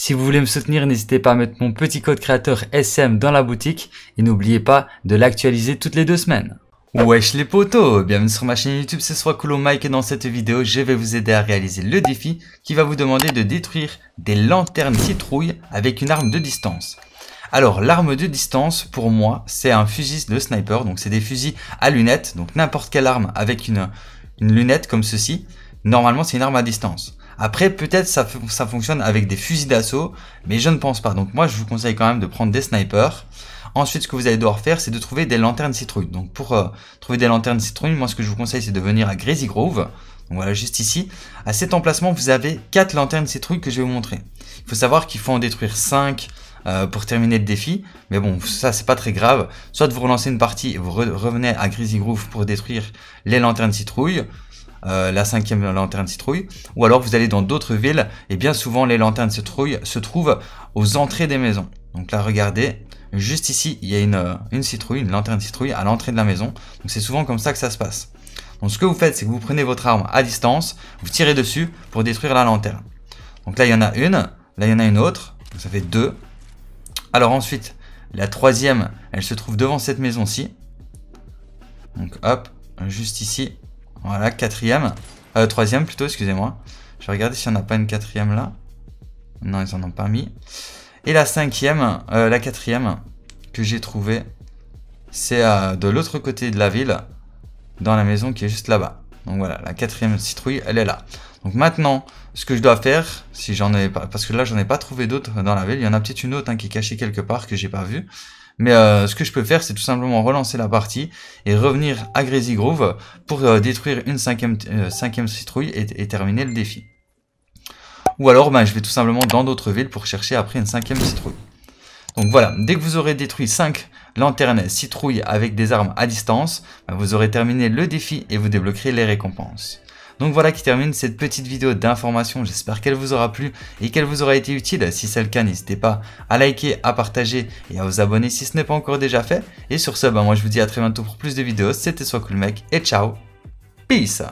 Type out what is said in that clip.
Si vous voulez me soutenir, n'hésitez pas à mettre mon petit code créateur SM dans la boutique et n'oubliez pas de l'actualiser toutes les deux semaines. Wesh les potos Bienvenue sur ma chaîne YouTube, ce soit Coolo Mike et dans cette vidéo, je vais vous aider à réaliser le défi qui va vous demander de détruire des lanternes citrouilles avec une arme de distance. Alors l'arme de distance pour moi c'est un fusil de sniper, donc c'est des fusils à lunettes, donc n'importe quelle arme avec une lunette comme ceci, normalement c'est une arme à distance. Après, peut-être ça, ça fonctionne avec des fusils d'assaut, mais je ne pense pas. Donc moi, je vous conseille quand même de prendre des snipers. Ensuite, ce que vous allez devoir faire, c'est de trouver des lanternes citrouilles. Donc pour euh, trouver des lanternes citrouilles, moi, ce que je vous conseille, c'est de venir à Grazy Grove. Donc voilà, juste ici. À cet emplacement, vous avez 4 lanternes citrouilles que je vais vous montrer. Il faut savoir qu'il faut en détruire 5 euh, pour terminer le défi. Mais bon, ça, c'est pas très grave. Soit vous relancez une partie et vous revenez à Grizzly Grove pour détruire les lanternes citrouilles. Euh, la cinquième lanterne citrouille, ou alors vous allez dans d'autres villes, et bien souvent les lanternes citrouilles se trouvent aux entrées des maisons. Donc là, regardez, juste ici, il y a une, euh, une citrouille, une lanterne citrouille à l'entrée de la maison. Donc c'est souvent comme ça que ça se passe. Donc ce que vous faites, c'est que vous prenez votre arme à distance, vous tirez dessus pour détruire la lanterne. Donc là, il y en a une, là, il y en a une autre, donc ça fait deux. Alors ensuite, la troisième, elle se trouve devant cette maison-ci. Donc hop, juste ici, voilà, quatrième. Euh, troisième plutôt, excusez-moi. Je vais regarder s'il n'y en a pas une quatrième là. Non, ils en ont pas mis. Et la cinquième, euh, la quatrième que j'ai trouvée, c'est euh, de l'autre côté de la ville, dans la maison qui est juste là-bas. Donc voilà, la quatrième citrouille, elle est là. Donc maintenant, ce que je dois faire, si j'en ai pas, parce que là j'en ai pas trouvé d'autres dans la ville, il y en a peut-être une autre hein, qui est cachée quelque part que j'ai pas vue. Mais euh, ce que je peux faire, c'est tout simplement relancer la partie et revenir à Grazy Grove pour euh, détruire une euh, cinquième, citrouille et, et, terminer le défi. Ou alors, ben, je vais tout simplement dans d'autres villes pour chercher après une cinquième citrouille. Donc voilà, dès que vous aurez détruit 5 lanternes citrouilles avec des armes à distance, bah, vous aurez terminé le défi et vous débloquerez les récompenses. Donc voilà qui termine cette petite vidéo d'information, j'espère qu'elle vous aura plu et qu'elle vous aura été utile. Si c'est le cas, n'hésitez pas à liker, à partager et à vous abonner si ce n'est pas encore déjà fait. Et sur ce, bah, moi je vous dis à très bientôt pour plus de vidéos, c'était Soit Cool Mec et ciao, peace